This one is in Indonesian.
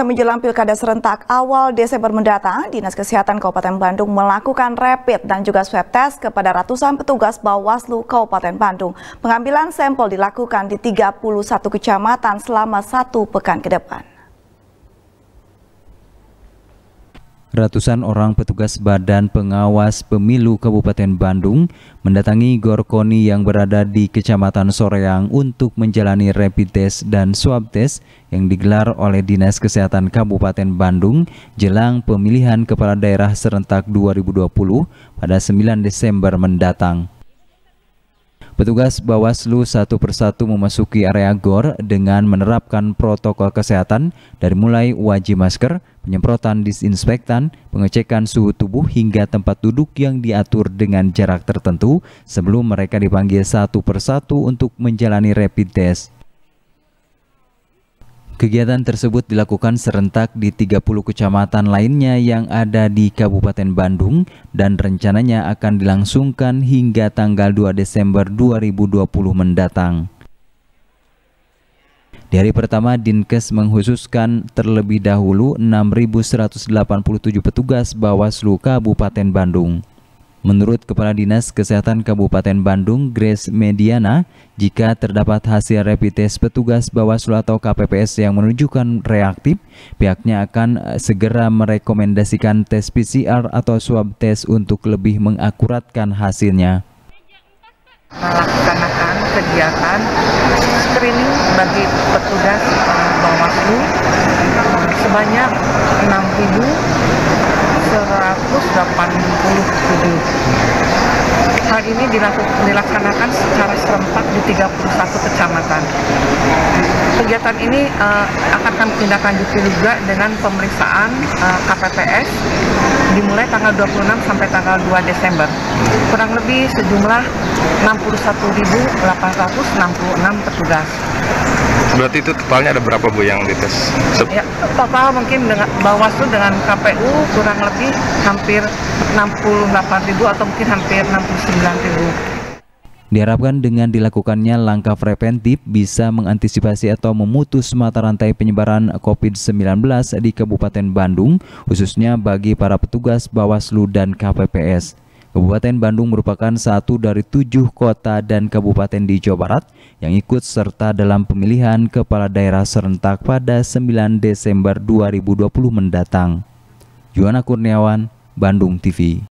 Semenjelang pilkada serentak awal Desember mendatang, Dinas Kesehatan Kabupaten Bandung melakukan rapid dan juga swab test kepada ratusan petugas Bawaslu Kabupaten Bandung. Pengambilan sampel dilakukan di 31 kecamatan selama satu pekan ke depan. Ratusan orang petugas Badan Pengawas Pemilu Kabupaten Bandung mendatangi Gorkoni yang berada di Kecamatan Soreang untuk menjalani rapid test dan swab test yang digelar oleh Dinas Kesehatan Kabupaten Bandung jelang pemilihan kepala daerah serentak 2020 pada 9 Desember mendatang. Petugas Bawaslu satu persatu memasuki area GOR dengan menerapkan protokol kesehatan dari mulai wajib masker, penyemprotan disinfektan, pengecekan suhu tubuh hingga tempat duduk yang diatur dengan jarak tertentu sebelum mereka dipanggil satu persatu untuk menjalani rapid test. Kegiatan tersebut dilakukan serentak di 30 kecamatan lainnya yang ada di Kabupaten Bandung dan rencananya akan dilangsungkan hingga tanggal 2 Desember 2020 mendatang. Di hari pertama, Dinkes menghususkan terlebih dahulu 6.187 petugas Bawaslu Kabupaten Bandung. Menurut Kepala Dinas Kesehatan Kabupaten Bandung, Grace Mediana, jika terdapat hasil rapid test petugas Bawaslu atau KPPS yang menunjukkan reaktif, pihaknya akan eh, segera merekomendasikan tes PCR atau swab test untuk lebih mengakuratkan hasilnya. Melaksanakan kegiatan screening bagi petugas eh, Bawaslu sebanyak 6.180 Hal ini dilaksanakan secara serempak di 31 kecamatan. Kegiatan ini uh, akan kami tindak juga dengan pemeriksaan uh, eh, KPPS dimulai tanggal 26 sampai tanggal 2 Desember. Kurang lebih sejumlah 61.866 petugas. Berarti itu totalnya ada berapa Bu yang dites? ya, total mungkin dengan Bawaslu dengan KPU kurang lebih hampir 68 ribu atau mungkin hampir 69 ribu. Diharapkan dengan dilakukannya langkah preventif bisa mengantisipasi atau memutus mata rantai penyebaran COVID-19 di Kabupaten Bandung, khususnya bagi para petugas Bawaslu dan KPPS. Kabupaten Bandung merupakan satu dari tujuh kota dan kabupaten di Jawa Barat yang ikut serta dalam pemilihan kepala daerah serentak pada 9 Desember 2020 mendatang. Juana Kurniawan, Bandung TV